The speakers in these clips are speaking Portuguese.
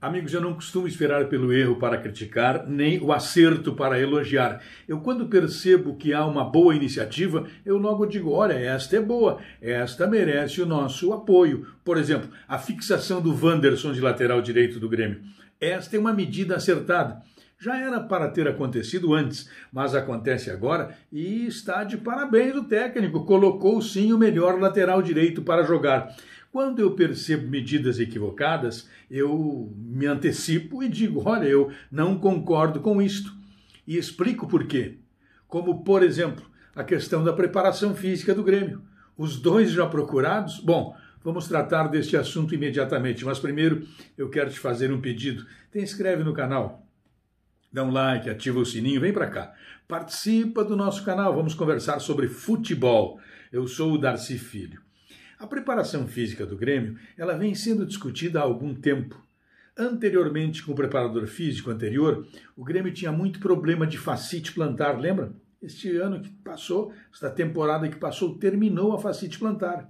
Amigos, eu não costumo esperar pelo erro para criticar, nem o acerto para elogiar. Eu, quando percebo que há uma boa iniciativa, eu logo digo: olha, esta é boa, esta merece o nosso apoio. Por exemplo, a fixação do Wanderson de lateral direito do Grêmio. Esta é uma medida acertada. Já era para ter acontecido antes, mas acontece agora e está de parabéns o técnico. Colocou sim o melhor lateral direito para jogar. Quando eu percebo medidas equivocadas, eu me antecipo e digo: olha, eu não concordo com isto. E explico por quê. Como, por exemplo, a questão da preparação física do Grêmio. Os dois já procurados? Bom, Vamos tratar deste assunto imediatamente, mas primeiro eu quero te fazer um pedido. Te inscreve no canal, dá um like, ativa o sininho, vem para cá. Participa do nosso canal, vamos conversar sobre futebol. Eu sou o Darcy Filho. A preparação física do Grêmio, ela vem sendo discutida há algum tempo. Anteriormente, com o preparador físico anterior, o Grêmio tinha muito problema de facite plantar, lembra? Este ano que passou, esta temporada que passou, terminou a facite plantar.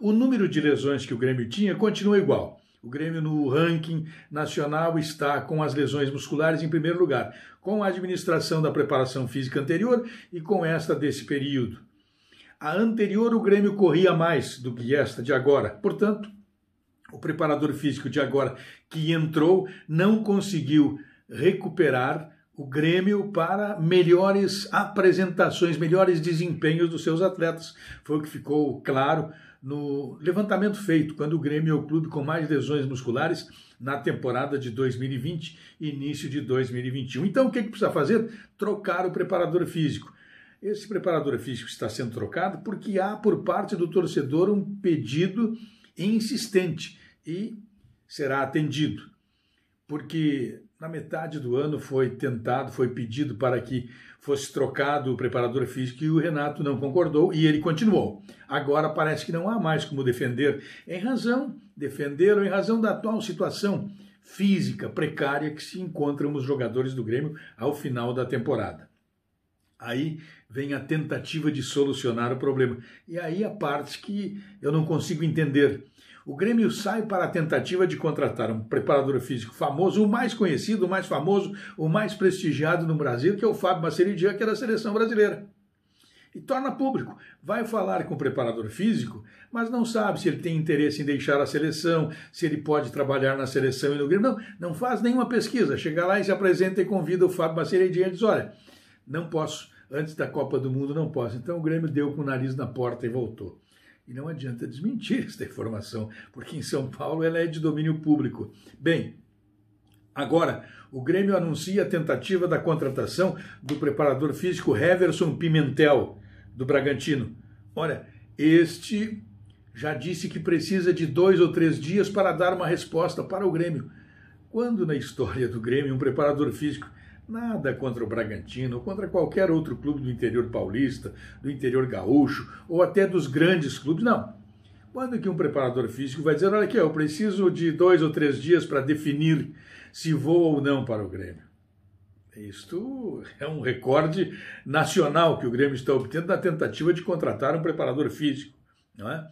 O número de lesões que o Grêmio tinha continua igual. O Grêmio no ranking nacional está com as lesões musculares em primeiro lugar, com a administração da preparação física anterior e com esta desse período. A anterior, o Grêmio corria mais do que esta de agora. Portanto, o preparador físico de agora que entrou não conseguiu recuperar o Grêmio para melhores apresentações, melhores desempenhos dos seus atletas. Foi o que ficou claro no levantamento feito quando o Grêmio é o clube com mais lesões musculares na temporada de 2020, início de 2021. Então, o que, é que precisa fazer? Trocar o preparador físico. Esse preparador físico está sendo trocado porque há por parte do torcedor um pedido insistente e será atendido. Porque na metade do ano foi tentado, foi pedido para que fosse trocado o preparador físico e o Renato não concordou e ele continuou. Agora parece que não há mais como defender, em razão, defenderam em razão da atual situação física precária que se encontram os jogadores do Grêmio ao final da temporada. Aí vem a tentativa de solucionar o problema. E aí a parte que eu não consigo entender. O Grêmio sai para a tentativa de contratar um preparador físico famoso, o mais conhecido, o mais famoso, o mais prestigiado no Brasil, que é o Fábio Maceridian, que é da seleção brasileira. E torna público. Vai falar com o preparador físico, mas não sabe se ele tem interesse em deixar a seleção, se ele pode trabalhar na seleção e no Grêmio. Não, não faz nenhuma pesquisa. Chega lá e se apresenta e convida o Fábio Maceridian e diz: olha não posso, antes da Copa do Mundo não posso. Então o Grêmio deu com o nariz na porta e voltou. E não adianta desmentir esta informação, porque em São Paulo ela é de domínio público. Bem, agora o Grêmio anuncia a tentativa da contratação do preparador físico Heverson Pimentel, do Bragantino. Olha, este já disse que precisa de dois ou três dias para dar uma resposta para o Grêmio. Quando na história do Grêmio um preparador físico Nada contra o Bragantino, contra qualquer outro clube do interior paulista, do interior gaúcho ou até dos grandes clubes, não. Quando que um preparador físico vai dizer, olha aqui, eu preciso de dois ou três dias para definir se vou ou não para o Grêmio? Isto é um recorde nacional que o Grêmio está obtendo na tentativa de contratar um preparador físico. Não é?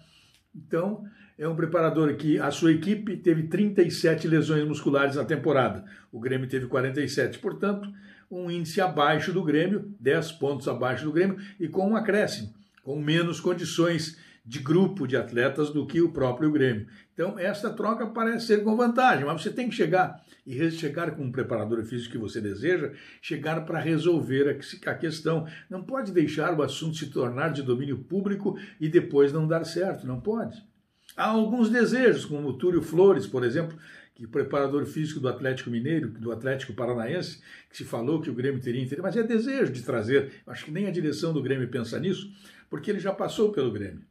Então, é um preparador que a sua equipe teve 37 lesões musculares na temporada. O Grêmio teve 47, portanto, um índice abaixo do Grêmio, 10 pontos abaixo do Grêmio e com um acréscimo, com menos condições de grupo de atletas do que o próprio Grêmio. Então, esta troca parece ser com vantagem, mas você tem que chegar e chegar com um preparador físico que você deseja, chegar para resolver a questão. Não pode deixar o assunto se tornar de domínio público e depois não dar certo, não pode. Há alguns desejos, como o Túlio Flores, por exemplo, que é preparador físico do Atlético Mineiro, do Atlético Paranaense, que se falou que o Grêmio teria interesse, mas é desejo de trazer. Acho que nem a direção do Grêmio pensa nisso, porque ele já passou pelo Grêmio.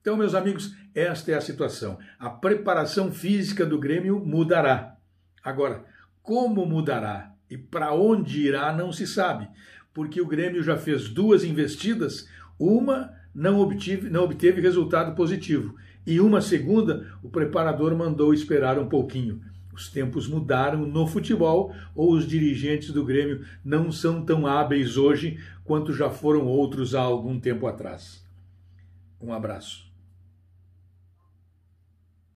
Então, meus amigos, esta é a situação. A preparação física do Grêmio mudará. Agora, como mudará e para onde irá não se sabe, porque o Grêmio já fez duas investidas, uma não obteve, não obteve resultado positivo. E uma segunda, o preparador mandou esperar um pouquinho. Os tempos mudaram no futebol ou os dirigentes do Grêmio não são tão hábeis hoje quanto já foram outros há algum tempo atrás. Um abraço.